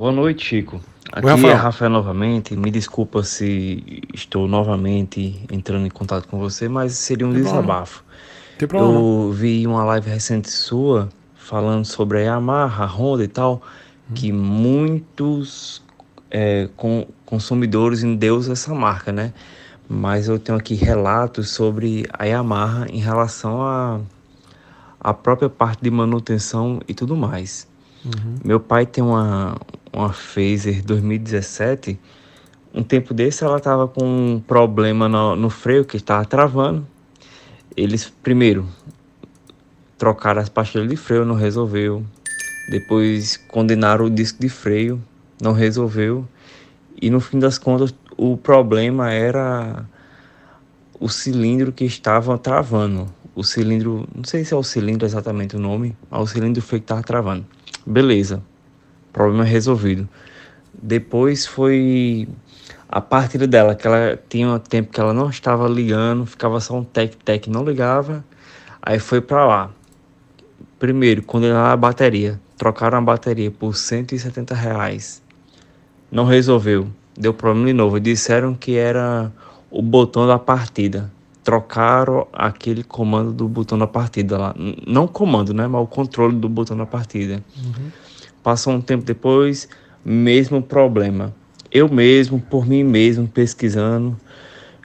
Boa noite, Chico. Aqui Oi, é Rafael. é Rafael novamente. Me desculpa se estou novamente entrando em contato com você, mas seria um Tem desabafo. Tem problema. Eu vi uma live recente sua falando sobre a Yamaha, a Honda e tal, hum. que muitos é, com, consumidores endeusam essa marca, né? Mas eu tenho aqui relatos sobre a Yamaha em relação à a, a própria parte de manutenção e tudo mais. Uhum. Meu pai tem uma, uma Phaser 2017. Um tempo desse ela tava com um problema no, no freio que estava travando. Eles primeiro trocaram as pastilhas de freio, não resolveu. Depois condenaram o disco de freio, não resolveu. E no fim das contas o problema era o cilindro que estava travando. O cilindro, não sei se é o cilindro exatamente o nome, mas o cilindro freio que estava travando. Beleza, problema resolvido. Depois foi a partir dela, que ela tinha um tempo que ela não estava ligando, ficava só um tec-tec, não ligava. Aí foi para lá. Primeiro, condenaram a bateria. Trocaram a bateria por 170 reais. Não resolveu. Deu problema de novo. Disseram que era o botão da partida trocaram aquele comando do botão da partida lá. Não comando, né? Mas o controle do botão da partida. Uhum. Passou um tempo depois, mesmo problema. Eu mesmo, por mim mesmo, pesquisando,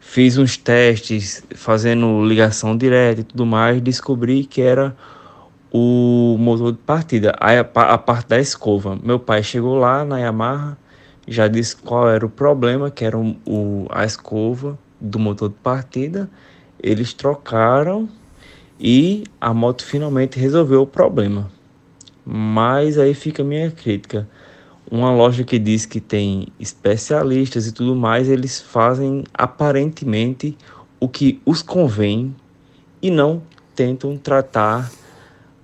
fiz uns testes, fazendo ligação direta e tudo mais, descobri que era o motor de partida, a, a parte da escova. Meu pai chegou lá na Yamaha, já disse qual era o problema, que era o, a escova do motor de partida, eles trocaram e a moto finalmente resolveu o problema. Mas aí fica a minha crítica. Uma loja que diz que tem especialistas e tudo mais, eles fazem aparentemente o que os convém e não tentam tratar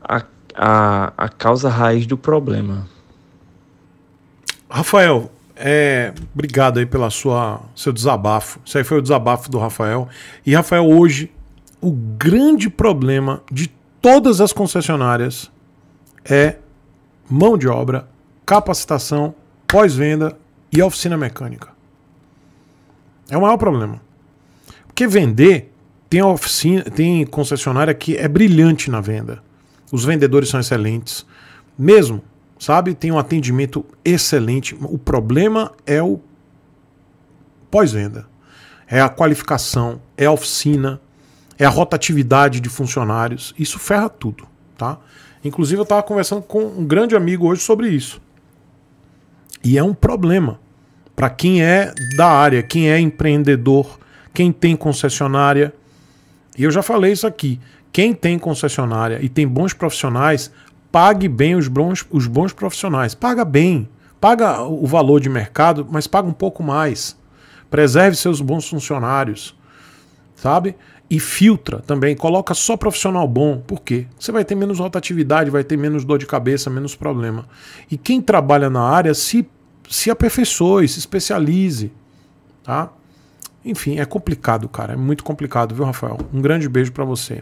a, a, a causa raiz do problema. Rafael, é, obrigado aí pela sua seu desabafo. Isso aí foi o desabafo do Rafael. E Rafael, hoje o grande problema de todas as concessionárias é mão de obra, capacitação, pós-venda e oficina mecânica. É o maior problema. Porque vender tem oficina, tem concessionária que é brilhante na venda. Os vendedores são excelentes. Mesmo sabe? Tem um atendimento excelente. O problema é o pós-venda. É a qualificação, é a oficina, é a rotatividade de funcionários. Isso ferra tudo, tá? Inclusive eu estava conversando com um grande amigo hoje sobre isso. E é um problema para quem é da área, quem é empreendedor, quem tem concessionária. E eu já falei isso aqui. Quem tem concessionária e tem bons profissionais pague bem os bons, os bons profissionais. Paga bem. Paga o valor de mercado, mas paga um pouco mais. Preserve seus bons funcionários. Sabe? E filtra também. Coloca só profissional bom. Por quê? Você vai ter menos rotatividade, vai ter menos dor de cabeça, menos problema. E quem trabalha na área se, se aperfeiçoe, se especialize. Tá? Enfim, é complicado, cara. É muito complicado, viu, Rafael? Um grande beijo para você.